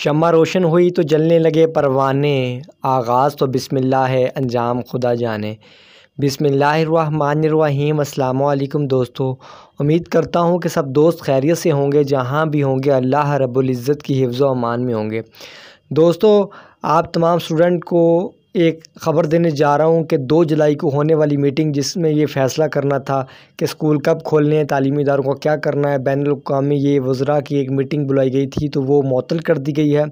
शमा रोशन हुई तो जलने लगे परवाने आगाज़ तो बिस्मिल्लाह है अंजाम खुदा जाने बिसमीम अल्लाम दोस्तों उम्मीद करता हूँ कि सब दोस्त खैरियत से होंगे जहाँ भी होंगे अल्लाह रब्ज़त की हिफ्ज़ अमान में होंगे दोस्तों आप तमाम स्टूडेंट को एक ख़बर देने जा रहा हूँ कि दो जुलाई को होने वाली मीटिंग जिसमें यह फ़ैसला करना था कि स्कूल कब खोलने हैं तालीमी इदारों को क्या करना है बैन अवी ये वज़रा की एक मीटिंग बुलाई गई थी तो वो मअतल कर दी गई है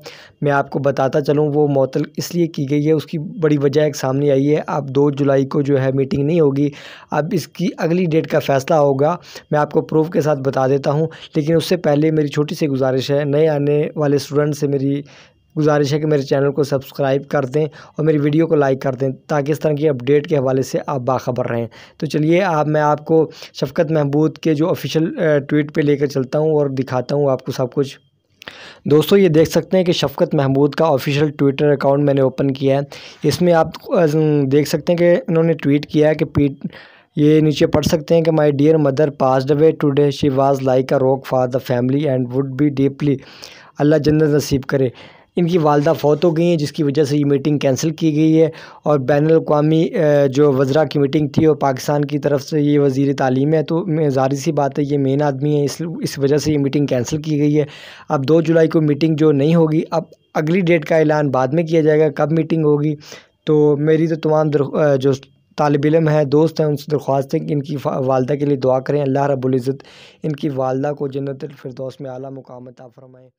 मैं आपको बताता चलूँ वो मअतल इसलिए की गई है उसकी बड़ी वजह एक सामने आई है अब दो जुलाई को जो है मीटिंग नहीं होगी अब इसकी अगली डेट का फ़ैसला होगा मैं आपको प्रूफ के साथ बता देता हूँ लेकिन उससे पहले मेरी छोटी सी गुजारिश है नए आने वाले स्टूडेंट से मेरी गुजारिश है कि मेरे चैनल को सब्सक्राइब कर दें और मेरी वीडियो को लाइक कर दें ताकि इस तरह की अपडेट के हवाले से आप बाखबर रहें तो चलिए आप मैं आपको शफकत महमूद के जो ऑफिशियल ट्वीट पे लेकर चलता हूँ और दिखाता हूँ आपको सब कुछ दोस्तों ये देख सकते हैं कि शफकत महमूद का ऑफिशियल ट्विटर अकाउंट मैंने ओपन किया है इसमें आप देख सकते हैं कि उन्होंने ट्वीट किया है कि पीट ये नीचे पढ़ सकते हैं कि my dear mother passed away today she was like a rock for the family and would be deeply Allah जन्नत नसीब करे इनकी वालदा फौत हो गई हैं जिसकी वजह से ये मीटिंग कैंसिल की गई है और बैन अवी जो वज्रा की मीटिंग थी और पाकिस्तान की तरफ से ये वजीर तालीम है तो जारी सी बात है ये मेन आदमी है इस इस वजह से ये मीटिंग कैंसिल की गई है अब दो जुलाई को मीटिंग जो नहीं होगी अब अगली डेट का ऐलान बाद में किया जाएगा कब मीटिंग होगी तो मेरी तो तमाम जो तालब इलम है दोस्त हैं उनसे दरख्वास्त है कि इनकी वालदा के लिए दुआ करें अल्लाह रबुल्ज़त इनकी वालदा को जन्नत फिरदौस में आला मुकाम फरमाएँ